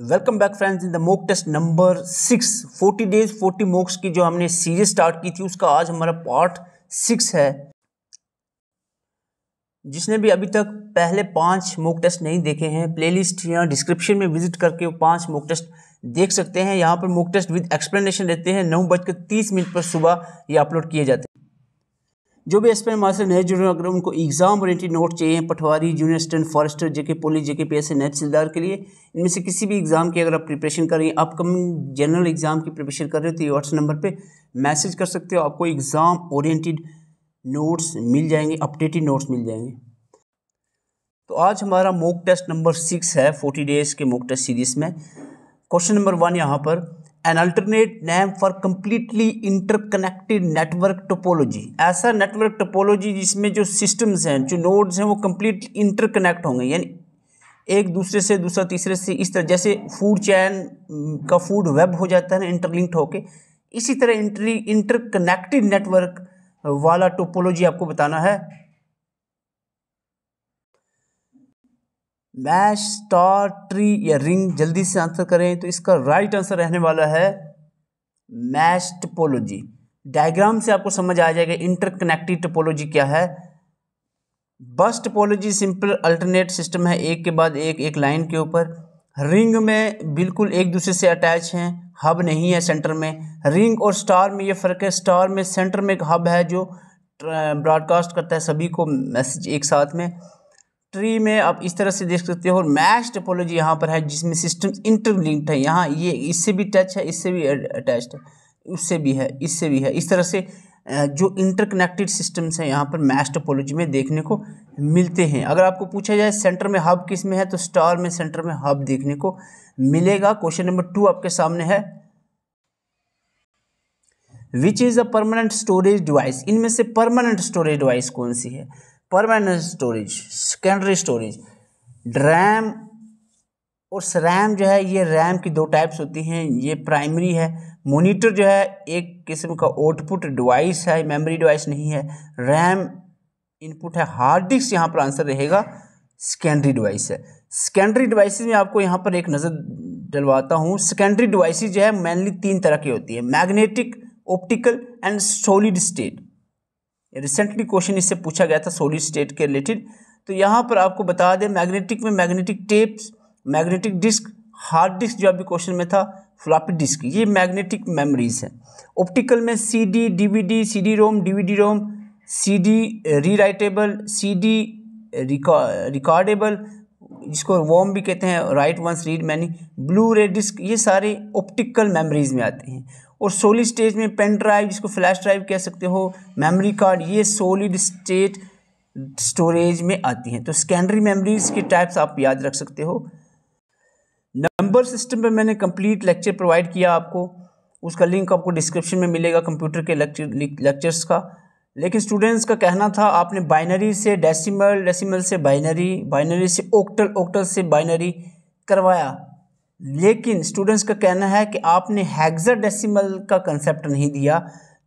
welcome back friends in the mock test number six forty days forty mocks की जो हमने series start की थी उसका आज हमारा पार्ट सिक्स है जिसने भी अभी तक पहले पांच मॉक टेस्ट नहीं देखे हैं प्लेलिस्ट या डिस्क्रिप्शन में विजिट करके वो पांच मॉक टेस्ट देख सकते हैं यहाँ पर मॉक टेस्ट विद एक्सप्लेनेशन रहते हैं नौ बजकर तीस मिनट पर सुबह ये अपलोड किए जाते हैं जो भी एस्पेरेंट मास्टर नए जुड़े हैं अगर उनको एग्ज़ाम ओरिएंटेड नोट चाहिए patwari junior assistant forester JK police JK P S नए तहसीलदार के लिए इनमें से किसी भी एग्ज़ाम की अगर आप प्रिपरेशन कर रहे हैं अपकमिंग जनरल एग्ज़ाम की प्रिपरेशन कर रहे हो तो ये व्हाट्सएप नंबर पर मैसेज कर सकते हो आपको एग्ज़ाम ओरिएंटेड नोट्स मिल जाएंगे अपडेटेड नोट्स मिल जाएंगे तो आज हमारा मोक टेस्ट नंबर सिक्स है फोर्टी डेज़ के मोक टेस्ट सीरीज़ में क्वेश्चन नंबर वन यहाँ पर an alternate name for completely interconnected network topology ऐसा नेटवर्क टोपोलॉजी जिसमें जो सिस्टम्स हैं जो नोड्स हैं वो कम्प्लीट इंटरकनेक्ट होंगे यानी एक दूसरे से दूसरा तीसरे से इस तरह जैसे फूड चैन का फूड वेब हो जाता है ना इंटरलिंक्ड होके इसी तरह इंटरी इंटरकनेक्टेड नेटवर्क वाला टोपोलॉजी आपको बताना है मैश स्टार ट्री या रिंग जल्दी से आंसर करें तो इसका राइट आंसर रहने वाला है मैश टपोलॉजी डायग्राम से आपको समझ आ जाएगा इंटरकनेक्टेड टपोलॉजी क्या है बस टपोलॉजी सिंपल अल्टरनेट सिस्टम है एक के बाद एक एक लाइन के ऊपर रिंग में बिल्कुल एक दूसरे से अटैच हैं हब नहीं है सेंटर में रिंग और स्टार में ये फ़र्क है स्टार में सेंटर में एक हब है जो ब्रॉडकास्ट करता है सभी को मैसेज एक साथ में ट्री में आप इस तरह से देख सकते हो और मैश टेपोलॉजी यहाँ पर है जिसमें सिस्टम इंटरलिंक्ड है यहाँ ये इससे भी टच है इससे भी अटैच्ड है उससे भी है इससे भी है इस तरह से जो इंटरकनेक्टेड सिस्टम्स हैं यहाँ पर मैश टेपोलॉजी में देखने को मिलते हैं अगर आपको पूछा जाए सेंटर में हब किस में है तो स्टार में सेंटर में हब देखने को मिलेगा क्वेश्चन नंबर टू आपके सामने है which is a permanent storage device इनमें से परमानेंट स्टोरेज डिवाइस कौन सी है permanent storage secondary storage RAM और रैम जो है ये रैम की दो टाइप्स होती हैं ये प्राइमरी है मोनीटर जो है एक किस्म का आउटपुट डिवाइस है मेमोरी डिवाइस नहीं है रैम इनपुट है हार्ड डिस्क यहाँ पर आंसर रहेगा सेकेंडरी डिवाइस है सेकेंडरी डिवाइस में आपको यहाँ पर एक नज़र डलवाता हूँ सेकेंडरी डिवाइस जो है मेनली तीन तरह की होती है magnetic optical and solid state recently question इससे पूछा गया था सोलिड स्टेट के रिलेटेड तो यहाँ पर आपको बता दें मैग्नेटिक में magnetic tapes magnetic disk hard disk जो अभी क्वेश्चन में था फ्लॉपी डिस्क ये मैग्नेटिक मेमोरीज हैं ऑप्टिकल में C D D V D C D ROM D V D ROM C D rewritable C D recordable जिसको वॉम भी कहते हैं write once read many blu ray disc ये सारे ऑप्टिकल मेमोरीज में आते हैं और सोलिड स्टेज में पेन ड्राइव जिसको फ्लैश ड्राइव कह सकते हो मेमोरी कार्ड ये सोलिड स्टेट स्टोरेज में आती हैं तो सेकेंडरी मेमोरीज के टाइप्स आप याद रख सकते हो नंबर सिस्टम पर मैंने कंप्लीट लेक्चर प्रोवाइड किया आपको उसका लिंक आपको डिस्क्रिप्शन में मिलेगा कंप्यूटर के लेक्चर लेक्चर्स का लेकिन स्टूडेंट्स का कहना था आपने बाइनरी से डेसिमल डेसिमल से बाइनरी बाइनरी से ओक्टल ओक्टल से बाइनरी करवाया लेकिन स्टूडेंट्स का कहना है कि आपने हैगजर डेसिमल का कंसेप्ट नहीं दिया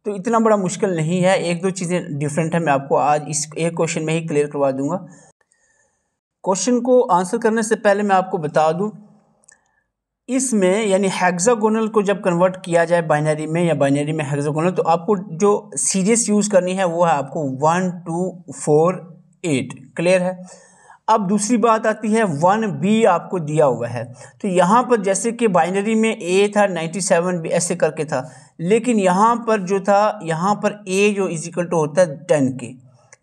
तो इतना बड़ा मुश्किल नहीं है एक दो चीज़ें डिफरेंट है मैं आपको आज इस एक क्वेश्चन में ही क्लियर करवा दूंगा क्वेश्चन को आंसर करने से पहले मैं आपको बता दूं इसमें यानी हेक्सागोनल को जब कन्वर्ट किया जाए बाइनरी में या बाइनरी में हेक्सागोनल तो आपको जो सीरीज यूज़ करनी है वो है आपको one two four eight clear है अब दूसरी बात आती है वन बी आपको दिया हुआ है तो यहाँ पर जैसे कि बाइनरी में ए था नाइन्टी सेवन बी ऐसे करके था लेकिन यहाँ पर जो था यहाँ पर ए जो इज इक्वल टू होता है टेन के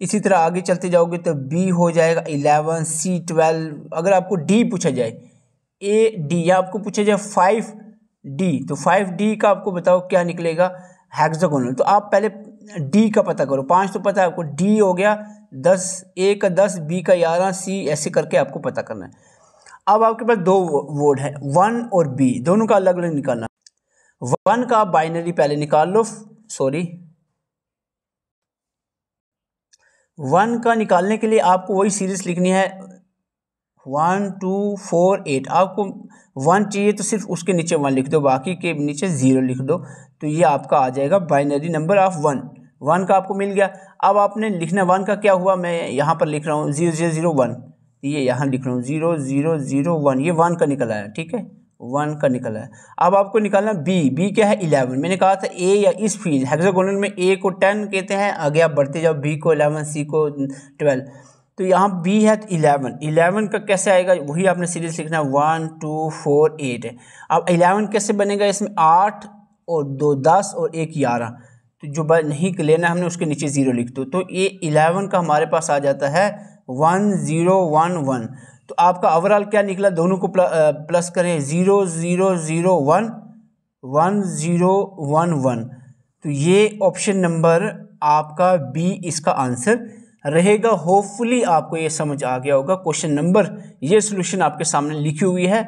इसी तरह आगे चलते जाओगे तो बी हो जाएगा इलेवन सी ट्वेल्व अगर आपको डी पूछा जाए ए डी या आपको पूछा जाए फाइव डी तो फाइव डी का आपको बताओ क्या निकलेगा हेक्सागोनल तो आप पहले डी का पता करो पाँच तो पता है आपको डी हो गया दस ए का दस बी का ग्यारह सी ऐसे करके आपको पता करना है अब आपके पास दो वर्ड है वन और बी दोनों का अलग अलग निकालना वन का बाइनरी पहले निकाल लो सॉरी वन का निकालने के लिए आपको वही सीरीज लिखनी है वन टू फोर एट आपको वन चाहिए तो सिर्फ उसके नीचे वन लिख दो बाकी के नीचे ज़ीरो लिख दो तो ये आपका आ जाएगा binary number of one one का आपको मिल गया अब आपने लिखना वन का क्या हुआ मैं यहाँ पर लिख रहा हूँ जीरो जीरो जीरो वन ये यहाँ लिख रहा हूँ जीरो जीरो जीरो वन ये वन का निकल आया ठीक है वन का निकल आया अब आपको निकालना बी बी क्या है इलेवन मैंने कहा था ए या इस फीज हेक्सागोनल में ए को टेन कहते हैं आगे आप बढ़ते जाओ बी को इलेवन सी को ट्वेल्व तो यहाँ बी है तो इलेवन इलेवन का कैसे आएगा वही आपने सीरीज लिखना है वन टू फोर एट अब इलेवन कैसे बनेगा इसमें आठ और दो दस और एक ग्यारह जो नहीं लेना हमने उसके नीचे ज़ीरो लिख दो तो ये इलेवन का हमारे पास आ जाता है वन ज़ीरो वन वन तो आपका ओवरऑल क्या निकला दोनों को प्लस करें zero zero zero one one zero one one तो ये ऑप्शन नंबर आपका बी इसका आंसर रहेगा होपफुली आपको ये समझ आ गया होगा क्वेश्चन नंबर ये सोल्यूशन आपके सामने लिखी हुई है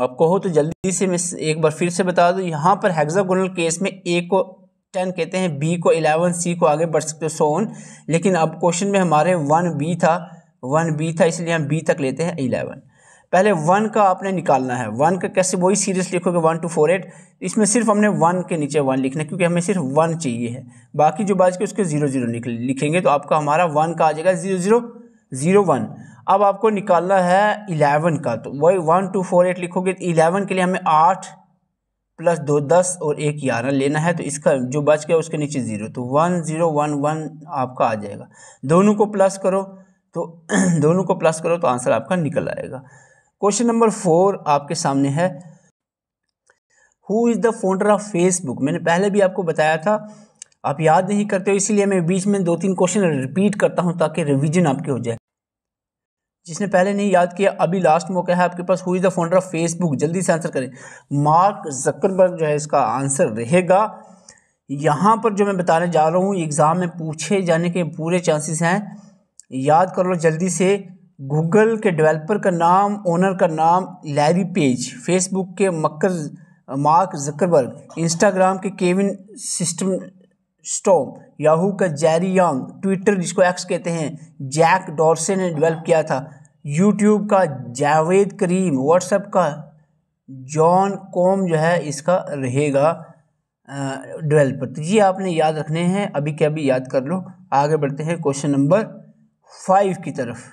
आपको हो तो जल्दी से मैं एक बार फिर से बता दूँ यहाँ पर हेक्सागोनल केस में ए को टेन कहते हैं बी को इलेवन सी को आगे बढ़ सकते हो सोन लेकिन अब क्वेश्चन में हमारे वन बी था वन बी था इसलिए हम बी तक लेते हैं इलेवन पहले वन का आपने निकालना है वन का कैसे वही सीरीज लिखोगे वन टू फोर एट इसमें सिर्फ हमने वन के नीचे वन लिखना है क्योंकि हमें सिर्फ वन चाहिए है बाकी जो बाज के उसके ज़ीरो ज़ीरो लिखेंगे तो आपका हमारा वन का आ जाएगा ज़ीरो ज़ीरो ज़ीरो वन अब आपको निकालना है इलेवन का तो वही वन टू फोर एट लिखोगे तो इलेवन के लिए हमें आठ प्लस दो दस और एक ग्यारह लेना है तो इसका जो बच गया उसके नीचे ज़ीरो तो वन ज़ीरो वन वन आपका आ जाएगा दोनों को प्लस करो तो दोनों को प्लस करो तो आंसर आपका निकल आएगा क्वेश्चन नंबर फोर आपके सामने है who is the founder of Facebook मैंने पहले भी आपको बताया था आप याद नहीं करते हो इसीलिए मैं बीच में दो तीन क्वेश्चन रिपीट करता हूँ ताकि रिवीजन आपके हो जाए जिसने पहले नहीं याद किया अभी लास्ट मौका है आपके पास who is the founder of Facebook जल्दी से आंसर करें मार्क जकरबर्ग जो है इसका आंसर रहेगा यहाँ पर जो मैं बताने जा रहा हूँ एग्ज़ाम में पूछे जाने के पूरे चांसेस हैं याद कर लो जल्दी से गूगल के डेवलपर का नाम ओनर का नाम लैरी पेज फेसबुक के मक्कर मार्क जकरबर्ग इंस्टाग्राम के केविन सिस्टम स्टॉम याहू का जैरी यांग ट्विटर जिसको एक्स कहते हैं जैक डॉर्से ने डेवलप किया था यूट्यूब का जावेद करीम व्हाट्सएप का जॉन कॉम जो है इसका रहेगा डेवलपर तो ये आपने याद रखने हैं अभी क्या भी याद कर लो आगे बढ़ते हैं क्वेश्चन नंबर फाइव की तरफ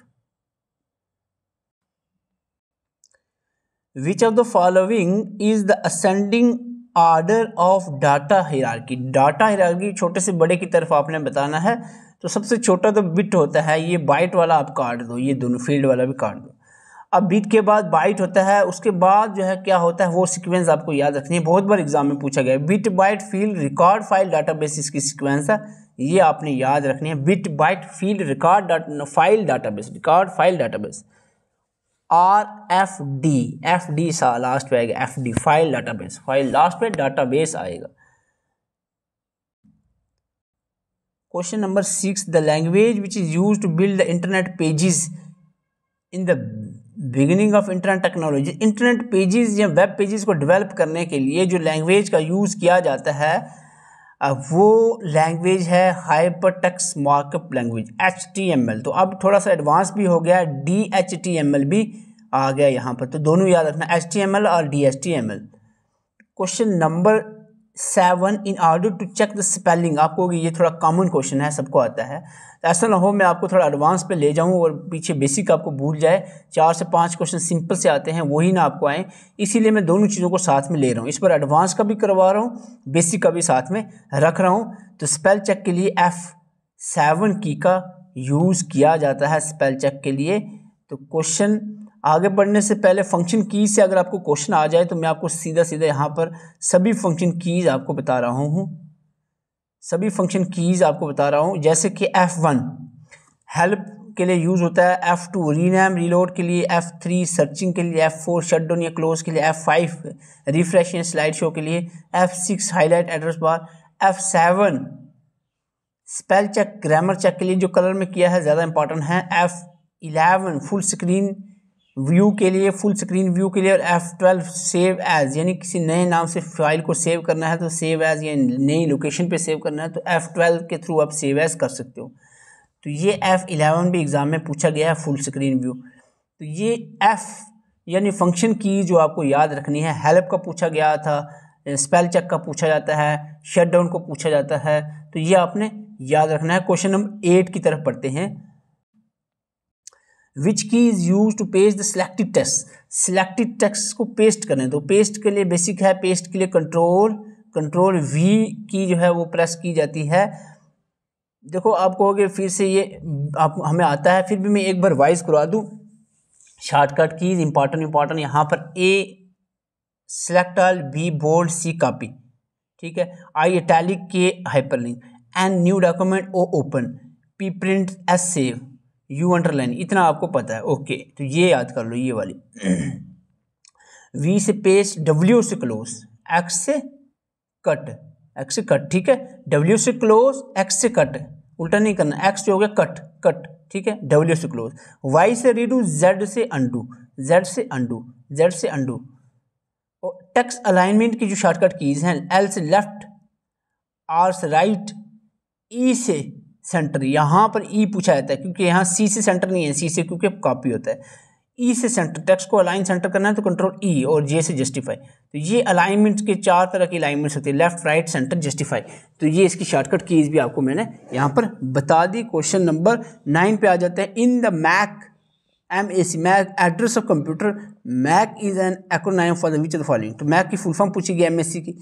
which of the following is the ascending order of data hierarchy data hierarchy छोटे से बड़े की तरफ आपने बताना है तो सबसे छोटा तो बिट होता है ये बाइट वाला आप काट दो ये दोनों फील्ड वाला भी काट दो अब बिट के बाद बाइट होता है उसके बाद जो है क्या होता है वो सीक्वेंस आपको याद रखनी है बहुत बार एग्जाम में पूछा गया है bit byte field record file database इसकी सीक्वेंस है ये आपने याद रखनी है bit byte field record file database record file database R F D F D सा लास्ट पे आएगा F D file database file last पे डाटाबेस आएगा question number six the language which is use to build the internet pages in the beginning of internet technology internet pages या web pages को develop करने के लिए जो language का use किया जाता है वो लैंग्वेज है hyper text markup language H T M L तो अब थोड़ा सा एडवांस भी हो गया D H T M L भी आ गया यहाँ पर तो दोनों याद रखना एच टी एम एल और D H T M L question number seven in order to check the spelling आपको ये थोड़ा कॉमन क्वेश्चन है सबको आता है तो ऐसा ना हो मैं आपको थोड़ा एडवांस पे ले जाऊं और पीछे बेसिक आपको भूल जाए चार से पांच क्वेश्चन सिंपल से आते हैं वही ना आपको आए इसीलिए मैं दोनों चीज़ों को साथ में ले रहा हूँ इस पर एडवांस का भी करवा रहा हूँ बेसिक का भी साथ में रख रहा हूँ तो स्पेल चेक के लिए एफ़ सेवन की का यूज़ किया जाता है स्पेल चेक के लिए तो क्वेश्चन आगे बढ़ने से पहले फंक्शन कीज़ से अगर आपको क्वेश्चन आ जाए तो मैं आपको सीधा सीधा यहाँ पर सभी फंक्शन कीज़ आपको बता रहा हूँ सभी फंक्शन कीज़ आपको बता रहा हूँ जैसे कि एफ़ वन हेल्प के लिए यूज़ होता है एफ़ टू रीनेम रीलोड के लिए एफ़ थ्री सर्चिंग के लिए एफ़ फोर शट डाउन या क्लोज के लिए एफ़ फाइव रिफ्रेश या स्लाइड शो के लिए F six highlight address bar F seven spell check grammar check के लिए जो कलर में किया है ज़्यादा इंपॉर्टेंट है F eleven full screen view के लिए फुल स्क्रीन व्यू के लिए और एफ ट्वेल्व सेव एज यानी किसी नए नाम से फाइल को सेव करना है तो सेव एज या नई लोकेशन पे सेव करना है तो एफ ट्वेल्व के थ्रू आप सेव एज कर सकते हो तो ये एफ इलेवन भी एग्ज़ाम में पूछा गया है फुल स्क्रीन व्यू तो ये एफ यानी फंक्शन की जो आपको याद रखनी है हेल्प का पूछा गया था स्पेल चेक का पूछा जाता है शट डाउन को पूछा जाता है तो ये आपने याद रखना है क्वेश्चन नंबर एट की तरफ पढ़ते हैं which key is use to paste the selected text selected text को पेस्ट करें तो पेस्ट के लिए बेसिक है पेस्ट के लिए कंट्रोल कंट्रोल वी की जो है वो प्रेस की जाती है देखो आप कहोगे फिर से ये आप हमें आता है फिर भी मैं एक बार वाइज करवा दूँ शॉर्टकट कीज इंपॉर्टेंट इम्पॉर्टेंट यहाँ पर A select all B bold C copy ठीक है I italic K hyperlink N new document O open P print S save U underline इतना आपको पता है ओके तो ये याद कर लो ये वाली वी से पेस डब्ल्यू से क्लोज एक्स से कट एक्स से कट ठीक है डब्ल्यू से क्लोज एक्स से कट उल्टा नहीं करना एक्स जो हो गया कट कट ठीक है डब्ल्यू से क्लोज वाई से रीडू जेड से अंडू जेड से अंडू जेड से अंडू और टेक्स अलाइनमेंट की जो शॉर्टकट कीज़ हैं एल से लेफ्ट आर से राइट ई e से सेंटर यहाँ पर ई e पूछा जाता है क्योंकि यहाँ सी से सेंटर नहीं है सी से क्योंकि कॉपी होता है ई e से सेंटर टेक्स्ट को अलाइन सेंटर करना है तो कंट्रोल ई e और जे से जस्टिफाई तो ये अलाइनमेंट्स के चार तरह की अलाइनमेंट्स होते हैं लेफ्ट राइट सेंटर जस्टिफाई तो ये इसकी शॉर्टकट कीज़ भी आपको मैंने यहाँ पर बता दी क्वेश्चन नंबर नाइन पे आ जाते हैं in the MAC M A C MAC address of computer MAC is an acronym for the which of the following तो मैक की फुल फॉर्म पूछी गई एम की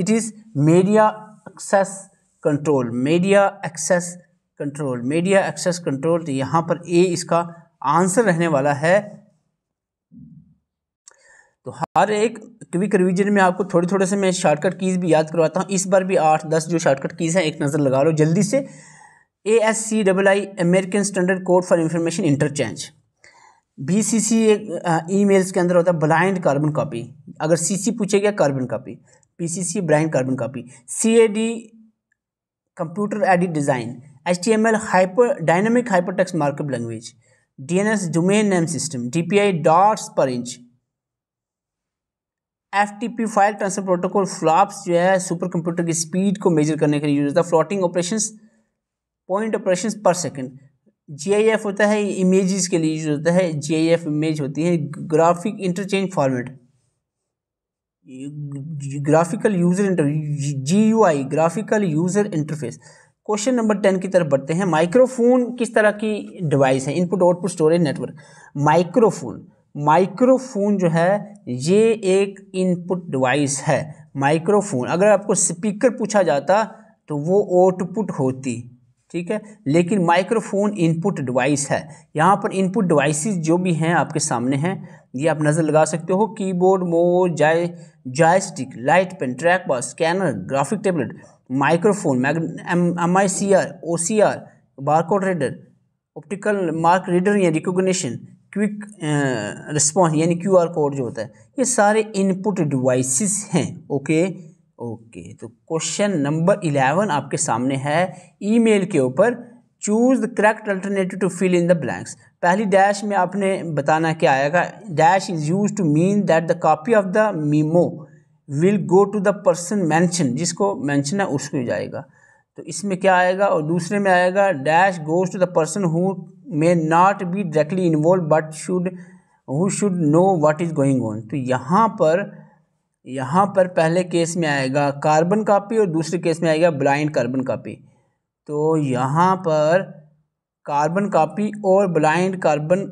it is media access control media access control media access control तो यहाँ पर ए इसका answer रहने वाला है तो हर एक क्विक रिवीजन में आपको थोड़े थोड़े से मैं शॉर्टकट कीज़ भी याद करवाता हूँ इस बार भी आठ दस जो शॉर्टकट कीज़ हैं एक नज़र लगा लो जल्दी से A S C double I American Standard Code for Information Interchange B C C एक ई मेल्स के अंदर होता है ब्लाइंड कार्बन कापी अगर सी सी पूछे गया carbon copy B C C blind carbon copy C A D computer aided design H T M L hyper dynamic hyper markup language D N S domain name system D P I dots per inch F T P file transfer protocol flops जो है super computer की speed को measure करने के लिए use होता है floating operation point operation per second G I F होता है इमेज के लिए यूज होता है जी आई एफ इमेज होती है graphic interchange format graphical user inter G U I graphical user interface question number ten की तरफ बढ़ते हैं माइक्रोफोन किस तरह की डिवाइस है input output storage network microphone microphone जो है ये एक इनपुट डिवाइस है माइक्रोफोन अगर आपको स्पीकर पूछा जाता तो वो आउटपुट होती ठीक है लेकिन माइक्रोफोन इनपुट डिवाइस है यहाँ पर इनपुट डिवाइसेस जो भी हैं आपके सामने हैं ये आप नज़र लगा सकते हो keyboard mouse joy joystick light pen track bar scanner graphic tablet microphone mag M I C R O C R barcode reader optical mark reader या रिकोगशन क्विक रिस्पॉन्स यानी क्यू आर कोड जो होता है ये सारे input devices हैं okay okay तो question number eleven आपके सामने है ईमेल के ऊपर choose the correct alternative to fill in the blanks पहली डैश में आपने बताना क्या आएगा dash is use to mean that the copy of the memo will go to the person mention जिसको मैंशन है उसको जाएगा तो इसमें क्या आएगा और दूसरे में आएगा dash goes to the person who may not be directly involve but should who should know what is going on तो यहाँ पर यहाँ पर पहले केस में आएगा कार्बन कापी और दूसरे केस में आएगा ब्लाइंड कार्बन कापी तो यहाँ पर कार्बन कापी और ब्लाइंड कार्बन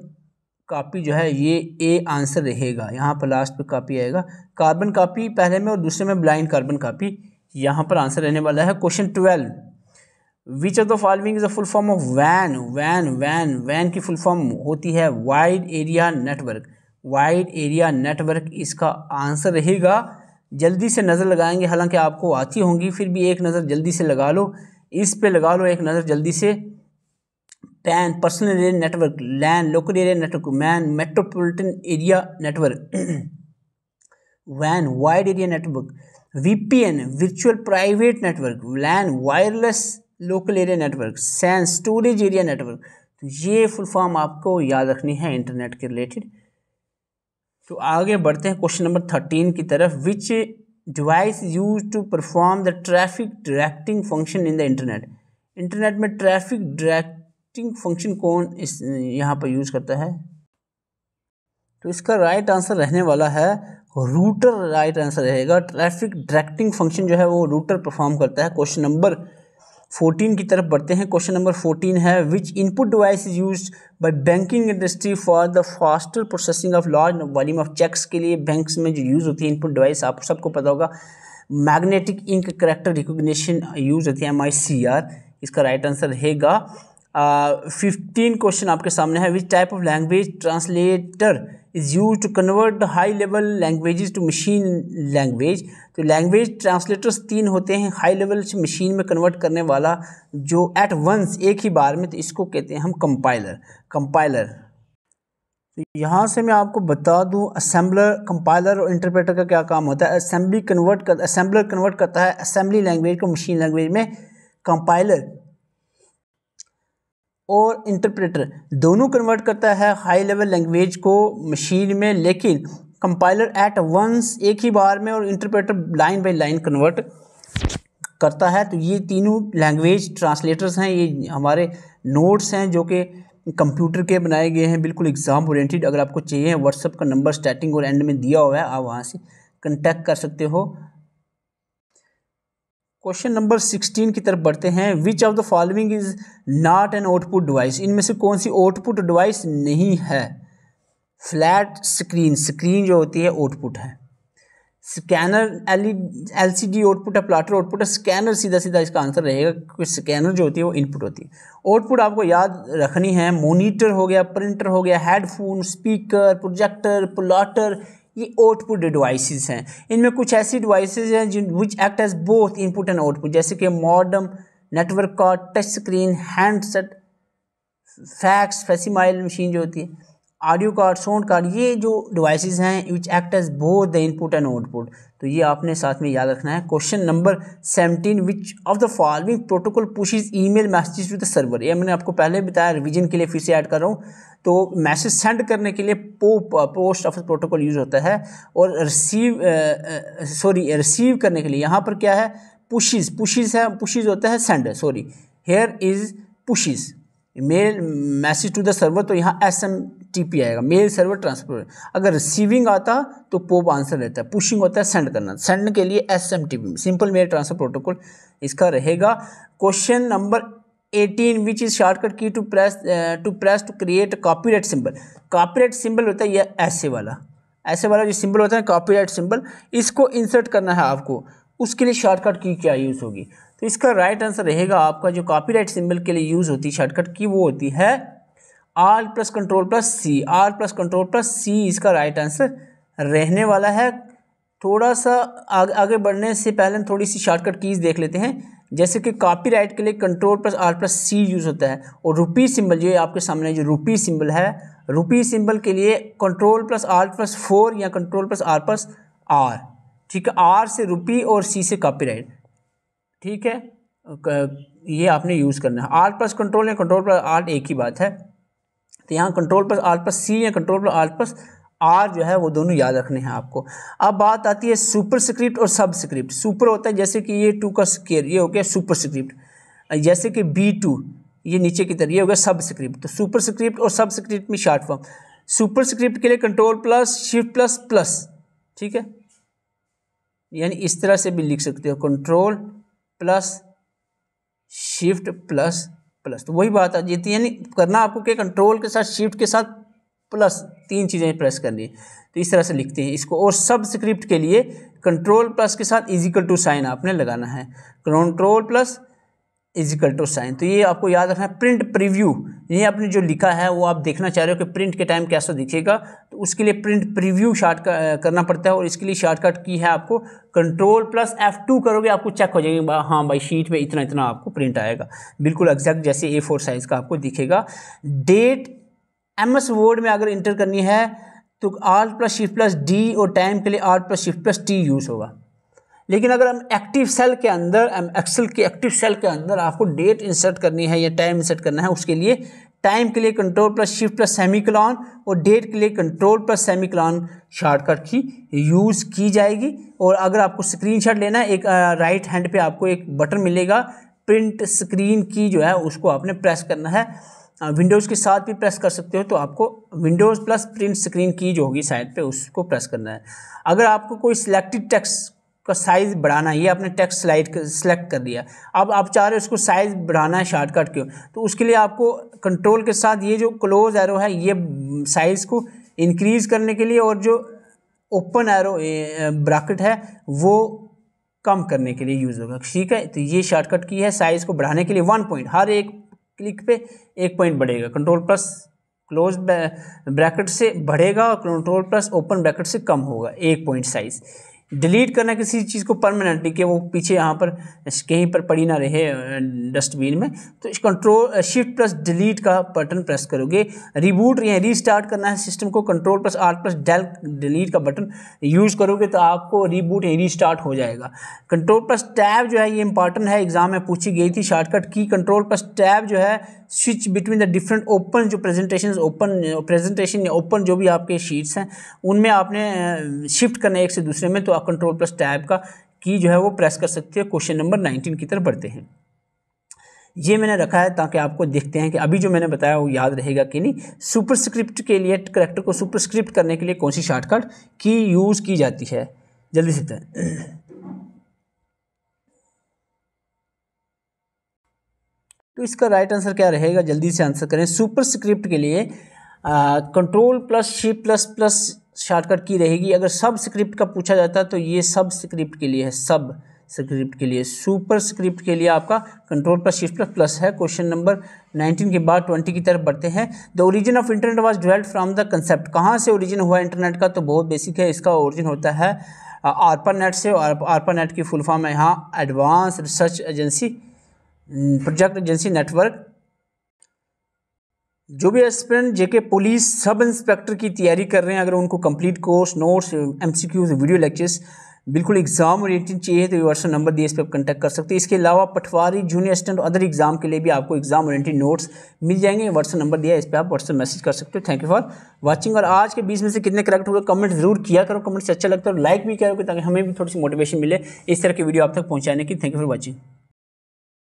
कापी जो है ये ए आंसर रहेगा यहाँ पर लास्ट पे कापी आएगा कार्बन कापी पहले में और दूसरे में ब्लाइंड कार्बन कापी यहाँ पर आंसर रहने वाला है question twelve which of the following is the full form of van van van van की फुल फॉर्म होती है wide area network wide area network इसका आंसर रहेगा जल्दी से नज़र लगाएंगे हालांकि आपको आती होंगी फिर भी एक नज़र जल्दी से लगा लो इस पे लगा लो एक नज़र जल्दी से PAN personal area network LAN local area network MAN metropolitan area network वैन wide area network VPN virtual private network LAN wireless local area network SAN storage area network तो ये फुल फॉर्म आपको याद रखनी है इंटरनेट के related तो आगे बढ़ते हैं क्वेश्चन नंबर थर्टीन की तरफ which device use to perform the traffic directing function in the internet internet में ट्रैफिक डायरेक्टिंग फंक्शन कौन इस यहाँ पर यूज करता है तो इसका राइट आंसर रहने वाला है रूटर राइट आंसर रहेगा ट्रैफिक डायरेक्टिंग फंक्शन जो है वो रूटर परफॉर्म करता है क्वेश्चन नंबर फोर्टीन की तरफ बढ़ते हैं क्वेश्चन नंबर फोर्टीन है which input device is use by banking industry for the faster processing of large volume of cheques के लिए बैंक्स में जो यूज़ होती है इनपुट डिवाइस आप सबको पता होगा magnetic ink character recognition use होती है एम आई सी आर इसका राइट आंसर रहेगा फिफ्टीन क्वेश्चन आपके सामने है which type of language translator is use to convert high level language to machine language तो लैंग्वेज ट्रांसलेटर्स तीन होते हैं हाई लेवल से मशीन में कन्वर्ट करने वाला जो एट वंस एक ही बार में तो इसको कहते हैं हम कंपाइलर कंपाइलर तो यहाँ से मैं आपको बता दूँ असम्बलर कंपाइलर और इंटरप्रेटर का क्या काम होता है असम्बली कन्वर्ट कर असेंबलर कन्वर्ट करता है असेंबली लैंग्वेज को मशीन लैंग्वेज में कंपाइलर और इंटरप्रेटर दोनों कन्वर्ट करता है हाई लेवल लैंग्वेज को मशीन में लेकिन कंपाइलर एट वंस एक ही बार में और interpreter line by line convert करता है तो ये तीनों लैंग्वेज ट्रांसलेटर्स हैं ये हमारे नोट्स हैं जो कि कंप्यूटर के बनाए गए हैं बिल्कुल एग्ज़ाम ओरिएंटेड अगर आपको चाहिए व्हाट्सअप का नंबर स्टार्टिंग और एंड में दिया हुआ है आप वहाँ से कंटेक्ट कर सकते हो क्वेश्चन नंबर सिक्सटीन की तरफ बढ़ते हैं which of the following is not an output device इनमें से कौन सी आउटपुट डिवाइस नहीं है फ्लैट स्क्रीन स्क्रीन जो होती है आउटपुट है scanner L L C D output है प्लाटर आउटपुट है स्कैनर सीधा सीधा इसका आंसर रहेगा क्योंकि स्कैनर जो होती है वो इनपुट होती है आउटपुट आपको याद रखनी है मोनीटर हो गया प्रिंटर हो गया हेडफोन स्पीकर प्रोजेक्टर प्लाटर ये आउटपुट डिवाइसेस हैं इनमें कुछ ऐसी डिवाइसेस हैं जिन which act as both input and output जैसे कि modem network card touch screen handset fax facsimile machine जो होती है ऑडियो कार्ड साउंड कार्ड ये जो डिवाइसेस हैं which act as both the input and output तो ये आपने साथ में याद रखना है question number seventeen which of the following protocol pushes email message to the server ये मैंने आपको पहले बताया रिवीजन के लिए फिर से ऐड कर रहा हूँ तो मैसेज सेंड करने के लिए पो पोस्ट ऑफिस प्रोटोकॉल यूज़ होता है और रिसीव सॉरी रिसीव करने के लिए यहाँ पर क्या है पुशीज पुशीज है पुशीज होता है send sorry here is pushes mail message to the server तो यहाँ एस एम टीपी आएगा मेल सर्वर ट्रांसफर अगर रिसीविंग आता तो पोप आंसर रहता है पुशिंग होता है सेंड करना सेंड के लिए S M T P simple mail transfer protocol इसका रहेगा question number eighteen which is shortcut key to press to press to create copyright symbol copyright symbol होता है यह ऐसे वाला ऐसे वाला जो सिंबल होता है कॉपीराइट सिंबल इसको इंसर्ट करना है आपको उसके लिए शॉर्टकट की क्या यूज़ होगी तो इसका राइट आंसर रहेगा आपका जो कॉपीराइट सिंबल के लिए यूज़ होती है शॉर्टकट की वो होती है R plus control plus C R plus control plus C इसका राइट आंसर रहने वाला है थोड़ा सा आग, आगे बढ़ने से पहले थोड़ी सी शॉर्टकट कीज़ देख लेते हैं जैसे कि कॉपीराइट राइट के लिए control plus R plus C use होता है और रुपी सिंबल जो आपके सामने जो रुपी सिंबल है रुपी सिंबल के लिए control plus R plus four या control plus R plus R ठीक है आर से रुपी और सी से कॉपीराइट राइट ठीक है ये आपने यूज़ करना है आर प्लस कंट्रोल या कंट्रोल प्लस आर एक ही बात है तो यहाँ control plus alt plus C या control plus alt plus R जो है वो दोनों याद रखने हैं आपको अब बात आती है सुपर स्क्रिप्ट और सब स्क्रिप्ट सुपर होता है जैसे कि ये टू का स्केयर ये हो गया सुपर स्क्रिप्ट जैसे कि बी टू ये नीचे की तरह ये हो गया सब स्क्रिप्ट तो सुपर स्क्रिप्ट और सब स्क्रिप्ट में शार्ट फॉर्म सुपर स्क्रिप्ट के लिए control plus shift plus plus ठीक है यानी इस तरह से भी लिख सकते हो control plus shift plus plus तो वही बात है जितनी है यानी करना आपको क्या कंट्रोल के साथ शिफ्ट के साथ प्लस तीन चीज़ें प्रेस करनी है तो इस तरह से लिखते हैं इसको और सब स्क्रिप्ट के लिए कंट्रोल प्लस के साथ इजिकल टू साइन आपने लगाना है control plus equal to sign तो ये आपको याद रखना है प्रिंट प्रीव्यू ये आपने जो लिखा है वो आप देखना चाह रहे हो कि प्रिंट के टाइम कैसा दिखेगा तो उसके लिए प्रिंट प्रीव्यू शार्ट करना पड़ता है और इसके लिए शार्टकट की है आपको कंट्रोल प्लस एफ टू करोगे आपको चेक हो जाएंगे हाँ भाई शीट पे इतना इतना आपको प्रिंट आएगा बिल्कुल एग्जैक्ट जैसे ए फोर साइज़ का आपको दिखेगा डेट एम एस वर्ड में अगर इंटर करनी है तो R plus shift plus D और टाइम के लिए R plus shift plus T use होगा लेकिन अगर हम एक्टिव सेल के अंदर एम एक्सेल के एक्टिव सेल के अंदर आपको डेट इंसर्ट करनी है या टाइम इंसर्ट करना है उसके लिए टाइम के लिए control plus shift plus semicolon और डेट के लिए control plus semicolon shortcut key use की जाएगी और अगर आपको स्क्रीनशॉट लेना है एक राइट हैंड पे आपको एक बटन मिलेगा प्रिंट स्क्रीन की जो है उसको आपने प्रेस करना है विंडोज़ के साथ भी प्रेस कर सकते हो तो आपको विंडोज़ प्लस प्रिंट स्क्रीन की जो होगी साइड पे उसको प्रेस करना है अगर आपको कोई सिलेक्टेड टेक्स्ट का साइज़ बढ़ाना ये आपने टेक्स्ट स्लाइड सेलेक्ट कर दिया अब आप चाह रहे हो उसको साइज़ बढ़ाना है शॉर्टकट क्यों तो उसके लिए आपको कंट्रोल के साथ ये जो क्लोज एरो है ये साइज़ को इंक्रीज़ करने के लिए और जो ओपन एरो ब्राकेट है वो कम करने के लिए यूज़ होगा ठीक है तो ये शॉर्टकट की है साइज़ को बढ़ाने के लिए वन पॉइंट हर एक क्लिक पे एक पॉइंट बढ़ेगा कंट्रोल प्लस क्लोज ब्रैकेट से बढ़ेगा और कंट्रोल प्लस ओपन ब्रैकेट से कम होगा एक पॉइंट साइज़ डिलीट करना किसी चीज़ को परमानेंटली कि वो पीछे यहाँ पर कहीं पर पड़ी ना रहे डस्टबिन में तो इस कंट्रोल शिफ्ट प्लस डिलीट का बटन प्रेस करोगे रिबूट या रीस्टार्ट करना है सिस्टम को control plus R plus Del delete का बटन यूज़ करोगे तो आपको रिबूट या रीस्टार्ट हो जाएगा कंट्रोल प्लस टैब जो है ये इंपॉर्टेंट है एग्ज़ाम में पूछी गई थी शॉर्टकट की कंट्रोल प्लस टैब जो है switch between the different open जो प्रेजेंटेशन ओपन प्रेजेंटेशन या ओपन जो भी आपके शीट्स हैं उनमें आपने शिफ्ट करना एक से दूसरे में तो आप कंट्रोल प्लस टैब का की जो है वो प्रेस कर सकते हैं क्वेश्चन नंबर नाइनटीन की तरफ बढ़ते हैं ये मैंने रखा है ताकि आपको देखते हैं कि अभी जो मैंने बताया वो याद रहेगा कि नहीं सुपरस्क्रिप्ट के लिए करेक्टर को सुपरस्क्रिप्ट करने के लिए कौन सी शॉर्टकट की यूज़ की जाती है जल्दी से तो इसका राइट आंसर क्या रहेगा जल्दी से आंसर करें सुपर स्क्रिप्ट के लिए कंट्रोल प्लस शी प्लस प्लस शॉर्टकट की रहेगी अगर सब स्क्रिप्ट का पूछा जाता है तो ये सब स्क्रिप्ट के लिए है सब स्क्रिप्ट के लिए सुपर स्क्रिप्ट के लिए आपका control plus shift plus plus है क्वेश्चन नंबर 19 के बाद 20 की तरफ बढ़ते हैं the origin of internet was developed from the concept कहाँ से ओरिजिन हुआ इंटरनेट का तो बहुत बेसिक है इसका ओरिजिन होता है आरपा नेट से और आरपा नेट की फुल फॉर्म है यहाँ advance research agency project agency network जो भी aspirant JK police sub inspector की तैयारी कर रहे हैं अगर उनको complete course notes MCQs video lectures बिल्कुल एग्जाम रिलेटेड चाहिए तो व्हाट्सअप नंबर दिए इस पर आप कॉन्टैक्ट कर सकते हैं इसके अलावा पटवारी जूनियर असिस्टेंट और अदर एग्जाम के लिए भी आपको एग्जाम रिलेटेड नोट्स मिल जाएंगे व्हाट्सअप नंबर दिया इस पर आप व्हाट्सअप मैसेज कर सकते हो थैंक यू फॉर वॉचिंग और आज के बीच में से कितने करेक्ट होगा कमेंट जरूर किया करो कमेंट से अच्छा लगता है और लाइक भी किया करो ताकि हमें भी थोड़ी सी मोटिवेशन मिले इस तरह की वीडियो आप तक पहुँचाने की थैंक यू फॉर वॉचिंग